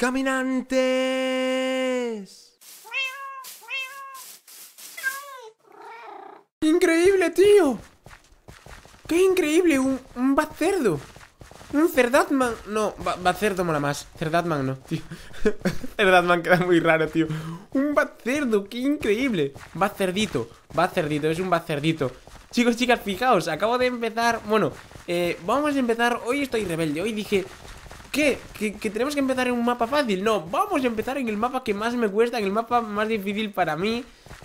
caminantes. Increíble, tío. Qué increíble, un, un cerdo. Un Cerdatman. No, va, cerdo mola más. Cerdatman no, tío. Cerdatman queda muy raro, tío. Un cerdo, qué increíble. Bacerdito, cerdito, es un cerdito Chicos, chicas, fijaos, acabo de empezar. Bueno, eh, vamos a empezar. Hoy estoy rebelde. Hoy dije, ¿Qué? ¿Que, tenemos que empezar en un mapa fácil? No, vamos a empezar en el mapa que más me cuesta, en el mapa más difícil para mí,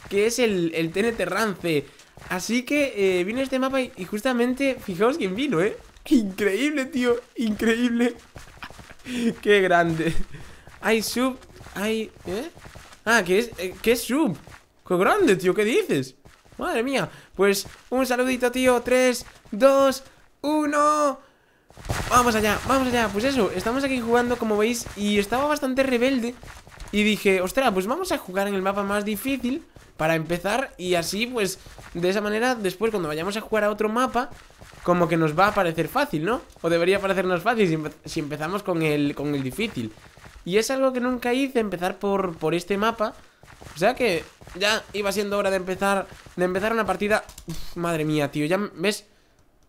que es el, el TNT Rance. Así que eh, vino este mapa y, justamente, fijaos quién vino, ¿eh? Increíble, tío, increíble. Qué grande. Hay sub, hay... ¿eh? Ah, eh, ¿qué es, es sub? Qué grande, tío, ¿qué dices? Madre mía. Pues un saludito, tío. tres, dos Uno Vamos allá, vamos allá Pues eso, estamos aquí jugando como veis Y estaba bastante rebelde Y dije, ostras, pues vamos a jugar en el mapa más difícil Para empezar Y así, pues, de esa manera Después cuando vayamos a jugar a otro mapa Como que nos va a parecer fácil, ¿no? O debería parecernos fácil si, empezamos con el, con el difícil Y es algo que nunca hice, empezar por, por este mapa o sea que ya iba siendo hora de empezar De empezar una partida Madre mía, tío, ya ves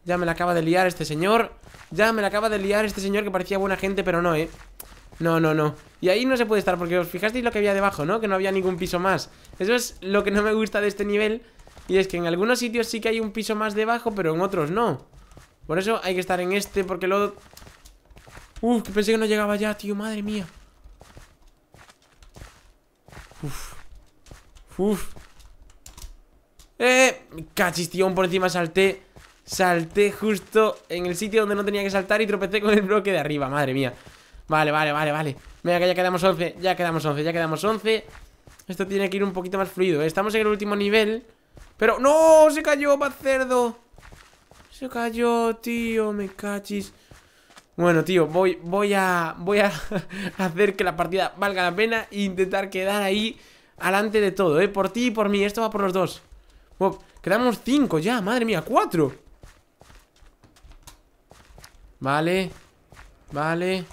ya me la acaba de liar este señor Ya me la acaba de liar este señor que parecía buena gente Pero no, eh no, no, no. Y ahí no se puede estar, porque os fijasteis lo que había debajo, ¿no? Que no había ningún piso más. Eso es lo que no me gusta de este nivel. Y es que en algunos sitios sí que hay un piso más debajo, pero en otros no. Por eso hay que estar en este, porque lo Uf, que pensé que no llegaba ya, tío, madre mía. Uf. Uf. Eh, cachis, tío, por encima salté. Salté justo en el sitio donde no tenía que saltar y tropecé con el bloque de arriba, madre mía Vale, vale, vale, vale Venga, que ya quedamos 11, ya quedamos 11, ya quedamos 11 Esto tiene que ir un poquito más fluido, ¿eh? estamos en el último nivel Pero, ¡no! Se cayó, cerdo Se cayó, tío, me cachis Bueno, tío, voy, voy a, voy a hacer que la partida valga la pena E intentar quedar ahí alante de todo, ¿eh? Por ti y por mí, esto va por los dos quedamos 5 ya, madre mía, 4 Vale. Vale.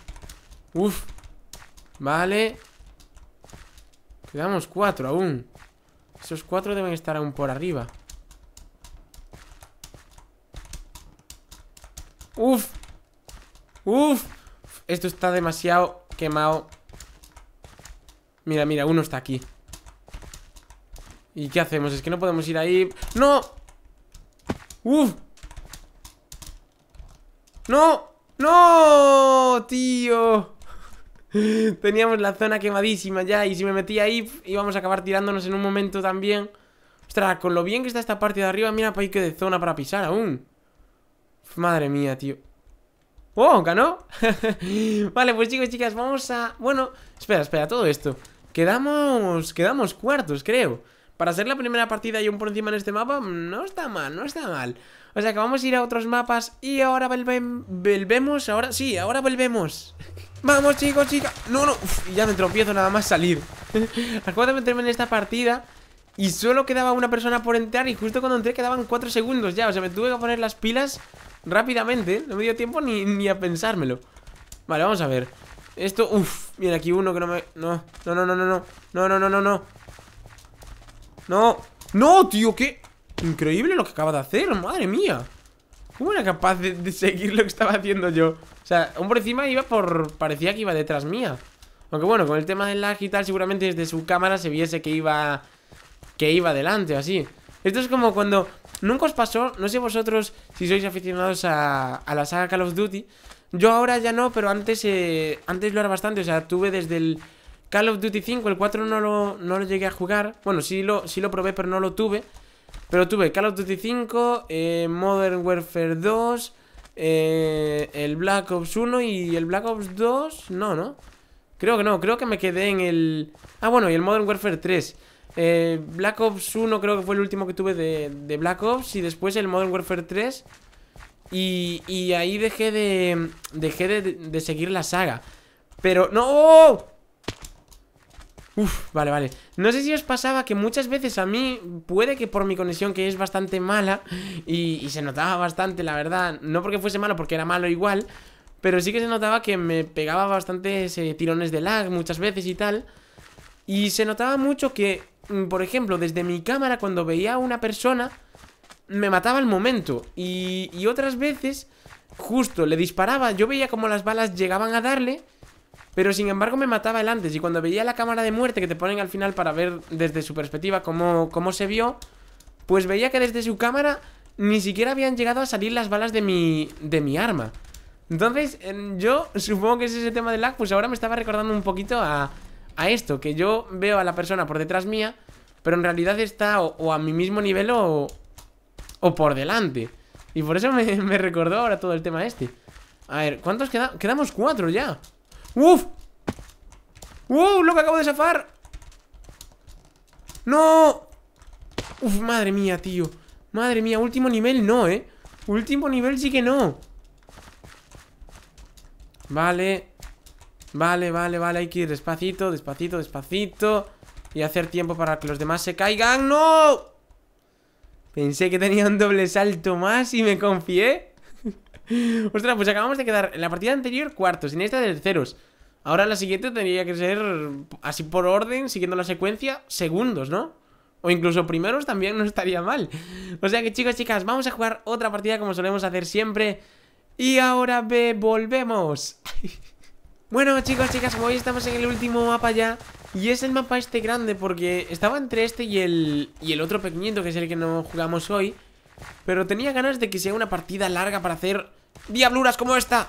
Uf. Vale. Quedamos cuatro aún. Esos cuatro deben estar aún por arriba. Uf. Uf. Esto está demasiado quemado. Mira, mira, uno está aquí. ¿Y qué hacemos? Es que no podemos ir ahí. ¡No! ¡Uf! ¡No! ¡No! ¡Tío! Teníamos la zona quemadísima ya Y si me metía ahí íbamos a acabar tirándonos en un momento también Ostras, con lo bien que está esta parte de arriba Mira para que de zona para pisar aún Madre mía, tío ¡Oh! ¿Ganó? vale, pues chicos, chicas, vamos a... Bueno, espera, espera, todo esto Quedamos... quedamos cuartos, creo Para hacer la primera partida y un por encima en este mapa No está mal, no está mal o sea que vamos a ir a otros mapas y ahora volvemos, ahora sí, ahora volvemos. Vamos chicos, chicas. No, no, Uf, ya me tropiezo nada más salir. Acabo de meterme en esta partida y solo quedaba una persona por entrar y justo cuando entré quedaban cuatro segundos ya. O sea, me tuve que poner las pilas rápidamente. No me dio tiempo ni, ni a pensármelo. Vale, vamos a ver. Esto, uff, mira aquí uno que no me... No, no, no, no, no, no, no, no, no, no, no. No, tío, ¿qué? Increíble lo que acaba de hacer, madre mía ¿Cómo era capaz de, seguir lo que estaba haciendo yo? O sea, un por encima iba por... Parecía que iba detrás mía Aunque bueno, con el tema del lag y tal Seguramente desde su cámara se viese que iba... Que iba adelante o así Esto es como cuando... Nunca os pasó, no sé vosotros si sois aficionados a, la saga Call of Duty Yo ahora ya no, pero antes eh, Antes lo era bastante, o sea, tuve desde el... Call of Duty 5, el 4 no lo, no lo llegué a jugar Bueno, sí lo, sí lo probé pero no lo tuve pero tuve Call of Duty 5, eh, Modern Warfare 2, eh, el Black Ops 1 y el Black Ops 2. No, ¿no? Creo que no, creo que me quedé en el... Ah, bueno, y el Modern Warfare 3. Eh, Black Ops 1 creo que fue el último que tuve de, Black Ops y después el Modern Warfare 3. Y, ahí dejé de... de seguir la saga. Pero... ¡No! ¡oh! Uf, vale, vale No sé si os pasaba que muchas veces a mí Puede que por mi conexión que es bastante mala y, se notaba bastante, la verdad No porque fuese malo, porque era malo igual Pero sí que se notaba que me pegaba bastantes eh, tirones de lag muchas veces y tal Y se notaba mucho que, mm, por ejemplo, desde mi cámara Cuando veía a una persona Me mataba al momento Y, y otras veces, justo, le disparaba Yo veía como las balas llegaban a darle pero sin embargo me mataba el antes Y cuando veía la cámara de muerte que te ponen al final Para ver desde su perspectiva cómo, cómo se vio Pues veía que desde su cámara Ni siquiera habían llegado a salir las balas de mi, de mi arma Entonces em, yo supongo que es ese tema del lag Pues ahora me estaba recordando un poquito a, esto Que yo veo a la persona por detrás mía Pero en realidad está o, a mi mismo nivel o, o por delante Y por eso me, recordó ahora todo el tema este a ver, ¿cuántos quedamos? Quedamos cuatro ya ¡Uf! ¡Uf! ¡Lo que acabo de zafar! ¡No! ¡Uf! Madre mía, tío Madre mía, último nivel no, ¿eh? Último nivel sí que no Vale Vale, vale, vale Hay que ir despacito, despacito, despacito Y hacer tiempo para que los demás se caigan ¡No! Pensé que tenía un doble salto más y me confié Ostras, pues acabamos de quedar en la partida anterior cuartos, en esta terceros. Ahora la siguiente tendría que ser, así por orden, siguiendo la secuencia, segundos, ¿no? O incluso primeros también no estaría mal. O sea que chicos, chicas, vamos a jugar otra partida como solemos hacer siempre. Y ahora ve, volvemos. bueno, chicos, chicas, como hoy estamos en el último mapa ya. Y es el mapa este grande porque estaba entre este y el, y el otro pequeñito, que es el que no jugamos hoy. Pero tenía ganas de que sea una partida larga para hacer diabluras como esta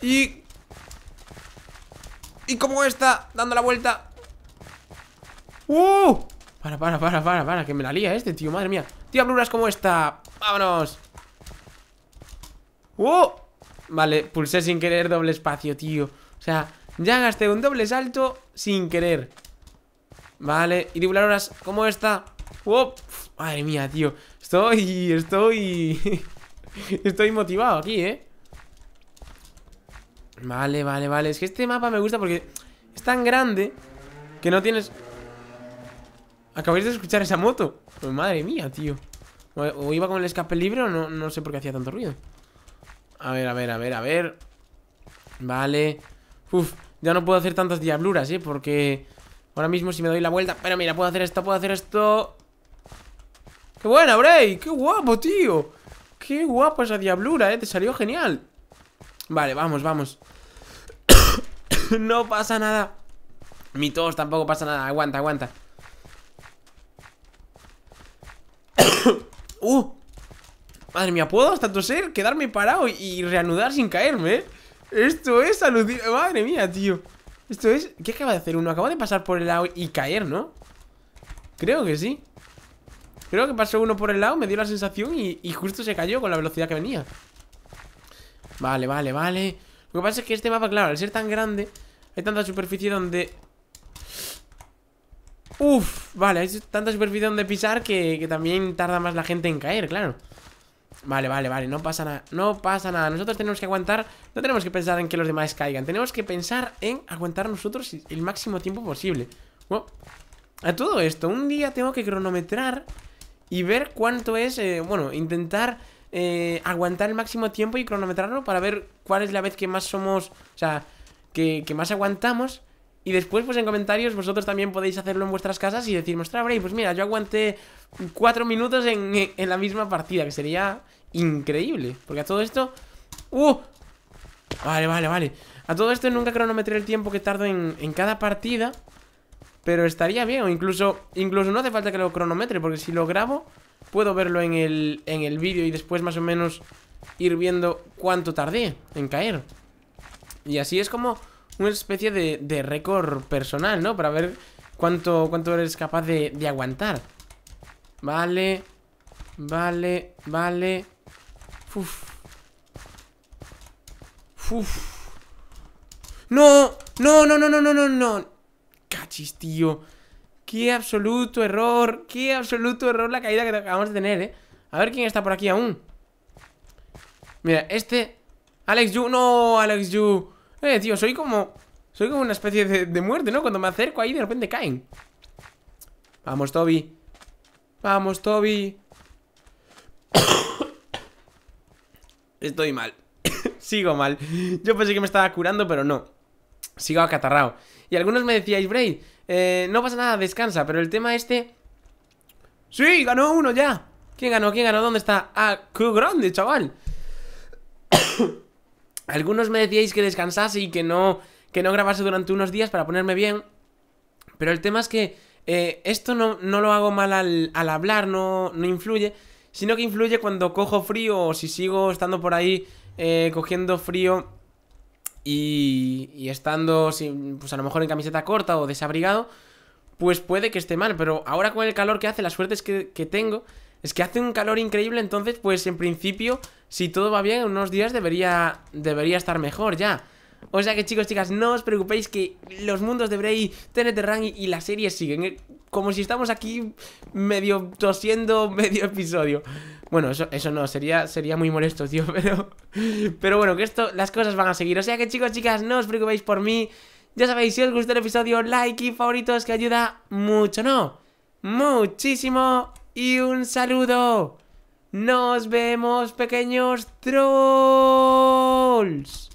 Y... Y como esta, dando la vuelta ¡Uh! Para, para, para, para, para, que me la lía este, tío, madre mía Diabluras como esta ¡Vámonos! ¡Uh! Vale, pulsé sin querer doble espacio, tío O sea, ya gasté un doble salto sin querer Vale, y diabluras como esta ¡Uf! Madre mía, tío. Estoy, estoy... estoy motivado aquí, ¿eh? Vale, vale, vale. Es que este mapa me gusta porque es tan grande que no tienes... Acabáis de escuchar esa moto. Pues madre mía, tío. O iba con el escape libre o no, no sé por qué hacía tanto ruido. A ver, a ver, a ver, a ver. Vale. Uf, ya no puedo hacer tantas diabluras, ¿eh? Porque ahora mismo si me doy la vuelta... Pero mira, puedo hacer esto, puedo hacer esto... ¡Qué buena, Bray! ¡Qué guapo, tío! ¡Qué guapo esa diablura, eh! Te salió genial Vale, vamos, vamos No pasa nada Mi tos tampoco pasa nada Aguanta, aguanta ¡Uh! Madre mía, ¿puedo hasta toser? Quedarme parado y reanudar sin caerme, eh? Esto es alucinante Madre mía, tío Esto es... ¿Qué acaba de hacer uno? Acaba de pasar por el lado y caer, ¿no? Creo que sí Creo que pasó uno por el lado, me dio la sensación y, justo se cayó con la velocidad que venía Vale, vale, vale Lo que pasa es que este mapa, claro, al ser tan grande Hay tanta superficie donde... Uf, vale, hay tanta superficie donde pisar que, también tarda más la gente en caer, claro Vale, vale, vale, no pasa nada, no pasa nada Nosotros tenemos que aguantar, no tenemos que pensar en que los demás caigan Tenemos que pensar en aguantar nosotros el máximo tiempo posible A todo esto, un día tengo que cronometrar y ver cuánto es, eh, bueno, intentar eh, aguantar el máximo tiempo y cronometrarlo para ver cuál es la vez que más somos, o sea, que, más aguantamos. Y después, pues en comentarios, vosotros también podéis hacerlo en vuestras casas y decir, ostras, pues mira, yo aguanté cuatro minutos en, la misma partida, que sería increíble. Porque a todo esto... ¡Uh! Vale, vale, vale. A todo esto nunca cronometré el tiempo que tardo en, en cada partida. Pero estaría bien, o incluso, incluso no hace falta que lo cronometre, porque si lo grabo, puedo verlo en el, vídeo y después más o menos ir viendo cuánto tardé en caer. Y así es como una especie de, récord personal, ¿no? Para ver cuánto, cuánto eres capaz de, de aguantar. Vale, vale, vale. Uf. Uf. No, no, no, no, no, no, no cachis, tío. Qué absoluto error. Qué absoluto error la caída que acabamos de tener, eh. A ver quién está por aquí aún. Mira, este. Alex Yu. No, Alex Yu. Eh, tío, soy como. Soy como una especie de, de muerte, ¿no? Cuando me acerco ahí de repente caen. Vamos, Toby. Vamos, Toby. Estoy mal. Sigo mal. Yo pensé que me estaba curando, pero no. Sigo acatarrado. Y algunos me decíais, Bray, eh, no pasa nada, descansa. Pero el tema este... ¡Sí! ¡Ganó uno ya! ¿Quién ganó? ¿Quién ganó? ¿Dónde está? ¡Ah, qué grande, chaval! algunos me decíais que descansase y que no, que no grabase durante unos días para ponerme bien. Pero el tema es que eh, esto no, lo hago mal al, hablar, no, no influye sino que influye cuando cojo frío o si sigo estando por ahí eh, cogiendo frío y, estando, sin, pues a lo mejor en camiseta corta o desabrigado, pues puede que esté mal. Pero ahora con el calor que hace, las suertes que, que tengo, es que hace un calor increíble, entonces, pues en principio, si todo va bien, en unos días debería, debería estar mejor ya. O sea que chicos, chicas, no os preocupéis que los mundos de Bray, TNT Rang y, la serie siguen. ¿eh? Como si estamos aquí medio tosiendo medio episodio. Bueno, eso, eso no, sería, sería muy molesto, tío, pero... Pero bueno, que esto, las cosas van a seguir. O sea que chicos, chicas, no os preocupéis por mí. Ya sabéis, si os gustó el episodio, like y favoritos, que ayuda mucho, ¿no? Muchísimo. Y un saludo. Nos vemos, pequeños trolls.